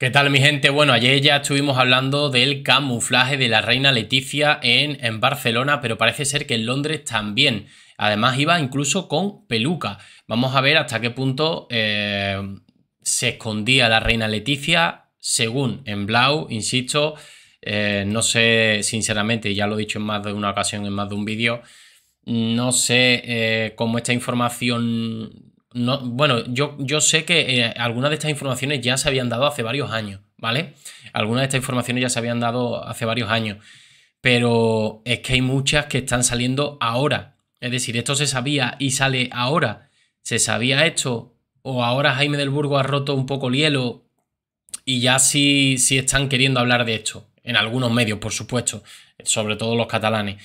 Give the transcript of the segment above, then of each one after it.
¿Qué tal mi gente? Bueno, ayer ya estuvimos hablando del camuflaje de la reina Leticia en, Barcelona, pero parece ser que en Londres también. Además iba incluso con peluca. Vamos a ver hasta qué punto eh, se escondía la reina Leticia, según en Blau, insisto. Eh, no sé, sinceramente, ya lo he dicho en más de una ocasión, en más de un vídeo, no sé eh, cómo esta información bueno, yo, yo sé que eh, algunas de estas informaciones ya se habían dado hace varios años, ¿vale? Algunas de estas informaciones ya se habían dado hace varios años, pero es que hay muchas que están saliendo ahora. Es decir, esto se sabía y sale ahora. Se sabía esto, o ahora Jaime del Burgo ha roto un poco el hielo y ya sí, sí están queriendo hablar de esto. En algunos medios, por supuesto, sobre todo los catalanes.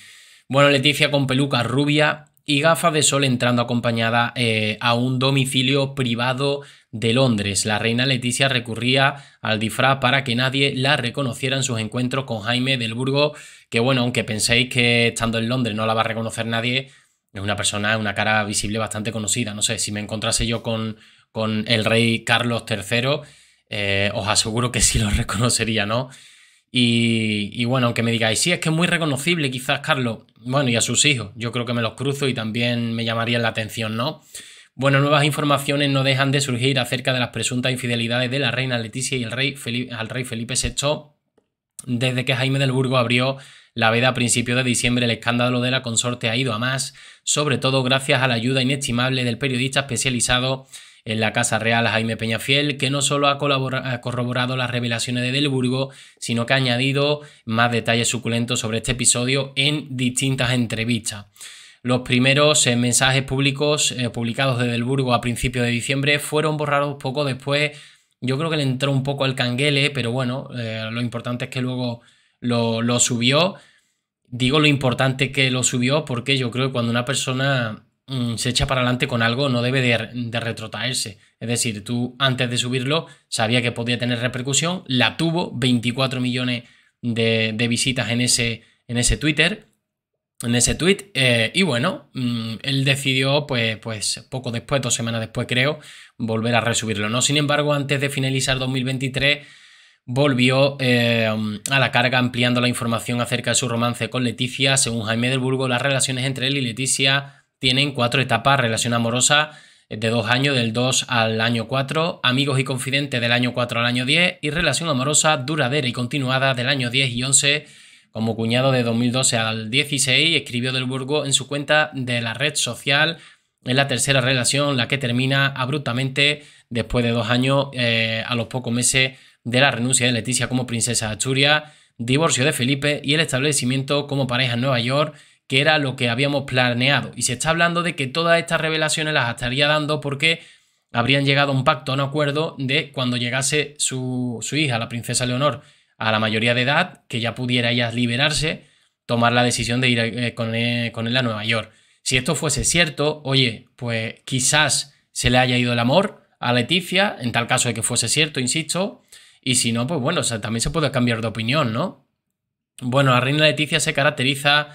Bueno, Leticia con peluca rubia y gafas de sol entrando acompañada eh, a un domicilio privado de Londres. La reina Leticia recurría al disfraz para que nadie la reconociera en sus encuentros con Jaime del Burgo, que bueno, aunque penséis que estando en Londres no la va a reconocer nadie, es una persona, una cara visible bastante conocida. No sé, si me encontrase yo con, con el rey Carlos III, eh, os aseguro que sí lo reconocería, ¿no? Y, bueno, aunque me digáis, sí, es que es muy reconocible quizás Carlos, bueno, y a sus hijos, yo creo que me los cruzo y también me llamarían la atención, ¿no? Bueno, nuevas informaciones no dejan de surgir acerca de las presuntas infidelidades de la reina Leticia y el rey al rey Felipe VI desde que Jaime del Burgo abrió la veda a principios de diciembre, el escándalo de la consorte ha ido a más, sobre todo gracias a la ayuda inestimable del periodista especializado en la Casa Real Jaime Peñafiel, que no solo ha, corroborado las revelaciones de Delburgo, sino que ha añadido más detalles suculentos sobre este episodio en distintas entrevistas. Los primeros eh, mensajes públicos eh, publicados de Delburgo a principios de diciembre fueron borrados poco después. Yo creo que le entró un poco al canguele, pero bueno, eh, lo importante es que luego lo, lo, subió. Digo lo importante que lo subió porque yo creo que cuando una persona Mm, se echa para adelante con algo, no debe de, de retrotraerse. Es decir, tú antes de subirlo sabía que podía tener repercusión, la tuvo, 24 millones de, visitas en ese, en ese Twitter, en ese tweet. Eh, y bueno, mm, él decidió, pues, pues poco después, dos semanas después creo, volver a resubirlo. ¿no? Sin embargo, antes de finalizar 2023 volvió eh, a la carga ampliando la información acerca de su romance con Leticia. Según Jaime del Burgo, las relaciones entre él y Leticia tienen cuatro etapas, relación amorosa eh, de dos años, del 2 al año 4, amigos y confidentes del año 4 al año 10 y relación amorosa duradera y continuada del año 10 y 11 como cuñado de 2012 al 16, escribió Del Burgo en su cuenta de la red social. en la tercera relación, la que termina abruptamente después de dos años, eh, a los pocos meses de la renuncia de Leticia como princesa de Asturias, divorcio de Felipe y el establecimiento como pareja en Nueva York que era lo que habíamos planeado. Y se está hablando de que todas estas revelaciones las estaría dando porque habrían llegado a un pacto, a un acuerdo de cuando llegase su, hija, la princesa Leonor, a la mayoría de edad, que ya pudiera ella liberarse, tomar la decisión de ir eh, eh, con, él, a Nueva York. Si esto fuese cierto, oye, pues quizás se le haya ido el amor a Leticia, en tal caso de que fuese cierto, insisto, y si no, pues bueno, también se puede cambiar de opinión, ¿no? Bueno, la reina Leticia se caracteriza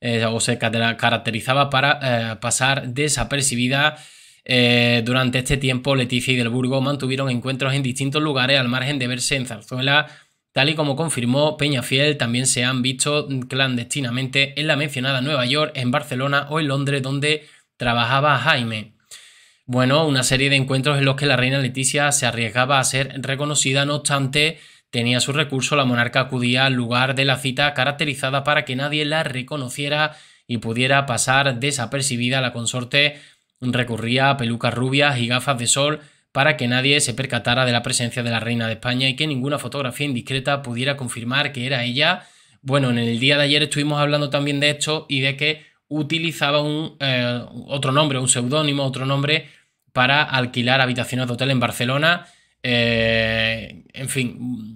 eh, o se caracterizaba para eh, pasar desapercibida. Eh, durante este tiempo, Leticia y Del Burgo mantuvieron encuentros en distintos lugares al margen de verse en Zarzuela, tal y como confirmó Peñafiel, también se han visto clandestinamente en la mencionada Nueva York, en Barcelona o en Londres, donde trabajaba Jaime. Bueno, una serie de encuentros en los que la reina Leticia se arriesgaba a ser reconocida, no obstante, tenía su recurso, la monarca acudía al lugar de la cita caracterizada para que nadie la reconociera y pudiera pasar desapercibida. La consorte recurría a pelucas rubias y gafas de sol para que nadie se percatara de la presencia de la reina de España y que ninguna fotografía indiscreta pudiera confirmar que era ella. Bueno, en el día de ayer estuvimos hablando también de esto y de que utilizaba un, eh, otro nombre, un seudónimo, otro nombre para alquilar habitaciones de hotel en Barcelona. Eh, en fin,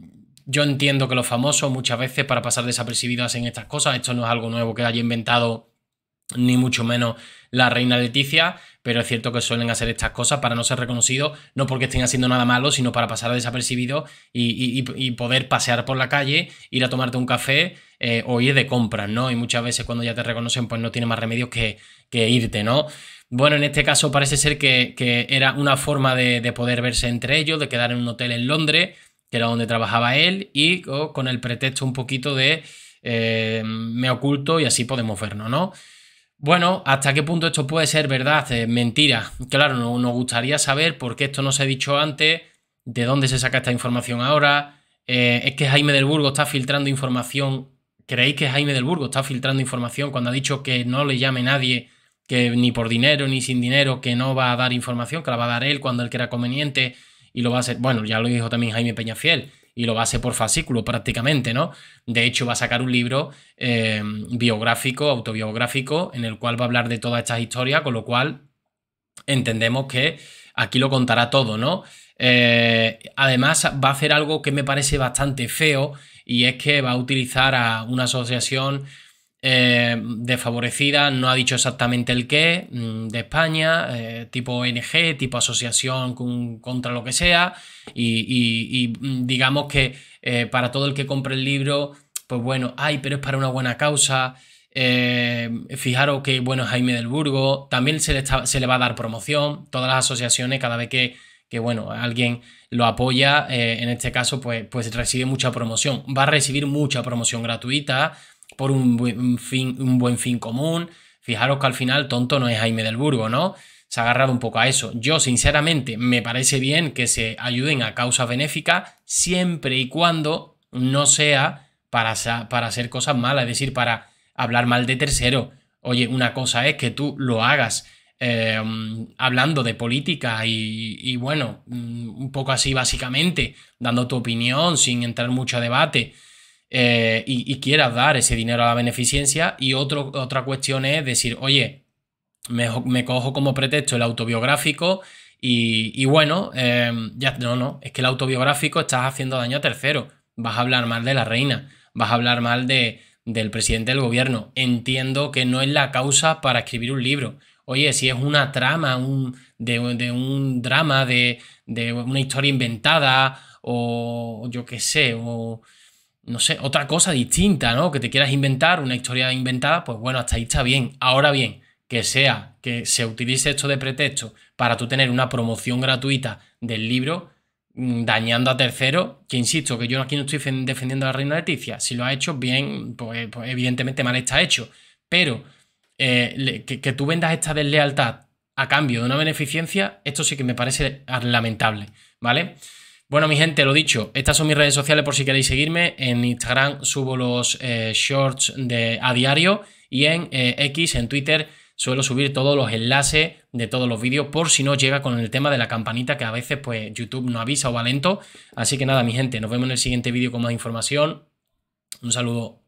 yo entiendo que los famosos muchas veces para pasar desapercibidos en estas cosas, esto no es algo nuevo que haya inventado ni mucho menos la reina Leticia, pero es cierto que suelen hacer estas cosas para no ser reconocidos, no porque estén haciendo nada malo, sino para pasar desapercibido y, poder pasear por la calle, ir a tomarte un café eh, o ir de compras, ¿no? Y muchas veces cuando ya te reconocen, pues no tiene más remedio que, irte, ¿no? Bueno, en este caso parece ser que, era una forma de poder verse entre ellos, de quedar en un hotel en Londres que era donde trabajaba él, y con el pretexto un poquito de eh, me oculto y así podemos vernos, ¿no? Bueno, ¿hasta qué punto esto puede ser verdad? Eh, mentira. Claro, no, nos gustaría saber por qué esto no se ha dicho antes, de dónde se saca esta información ahora. Eh, es que Jaime del Burgo está filtrando información. ¿Creéis que Jaime del Burgo está filtrando información cuando ha dicho que no le llame nadie, que ni por dinero ni sin dinero, que no va a dar información, que la va a dar él cuando él quiera conveniente? y lo va a hacer, bueno, ya lo dijo también Jaime Peñafiel, y lo va a hacer por fascículo prácticamente, ¿no? De hecho, va a sacar un libro eh, biográfico, autobiográfico, en el cual va a hablar de todas estas historias, con lo cual entendemos que aquí lo contará todo, ¿no? Eh, además, va a hacer algo que me parece bastante feo, y es que va a utilizar a una asociación eh, desfavorecida, no ha dicho exactamente el qué, mm, de España, eh, tipo ONG, tipo asociación contra lo que sea, y, mm, digamos que eh, para todo el que compre el libro, pues bueno, ay, pero es para una buena causa. fijaros que bueno Jaime del Burgo, también se le, va a dar promoción, todas las asociaciones cada vez que, bueno, alguien lo apoya, en este caso pues, pues recibe mucha promoción, va a recibir mucha promoción gratuita, por un buen fin, un buen fin común. Fijaros que al final tonto no es Jaime del Burgo, ¿no? Se ha agarrado un poco a eso. Yo, sinceramente, me parece bien que se ayuden a causas benéficas siempre y cuando no sea para, para hacer cosas malas, es decir, para hablar mal de tercero. Oye, una cosa es que tú lo hagas eh, hablando de política y, y, bueno, mm, un poco así básicamente, dando tu opinión sin entrar mucho a debate eh, y, quieras dar ese dinero a la beneficencia. Y otra cuestión es decir, oye, me, cojo como pretexto el autobiográfico y, bueno, em, ya no, no, es que el autobiográfico estás haciendo daño a tercero. Vas a hablar mal de la reina, vas a hablar mal de, del presidente del gobierno. Entiendo que no es la causa para escribir un libro. Oye, si es una trama un, de, un drama, de, de una historia inventada, o yo qué sé, o no sé, otra cosa distinta, ¿no? Que te quieras inventar, una historia inventada, pues bueno, hasta ahí está bien. Ahora bien, que sea, que se utilice esto de pretexto para tú tener una promoción gratuita del libro, mm, dañando a tercero que insisto, que yo aquí no estoy defendiendo a la reina Leticia, si lo ha hecho bien, pues, eh, pues evidentemente mal está hecho, pero eh, que, que, tú vendas esta deslealtad a cambio de una beneficencia, esto sí que me parece lamentable, ¿vale? Bueno, mi gente, lo dicho, estas son mis redes sociales por si queréis seguirme. En Instagram subo los eh, shorts de, a diario y en eh, X, en Twitter, suelo subir todos los enlaces de todos los vídeos por si no llega con el tema de la campanita que a veces pues YouTube no avisa o va lento. Así que nada, mi gente, nos vemos en el siguiente vídeo con más información. Un saludo.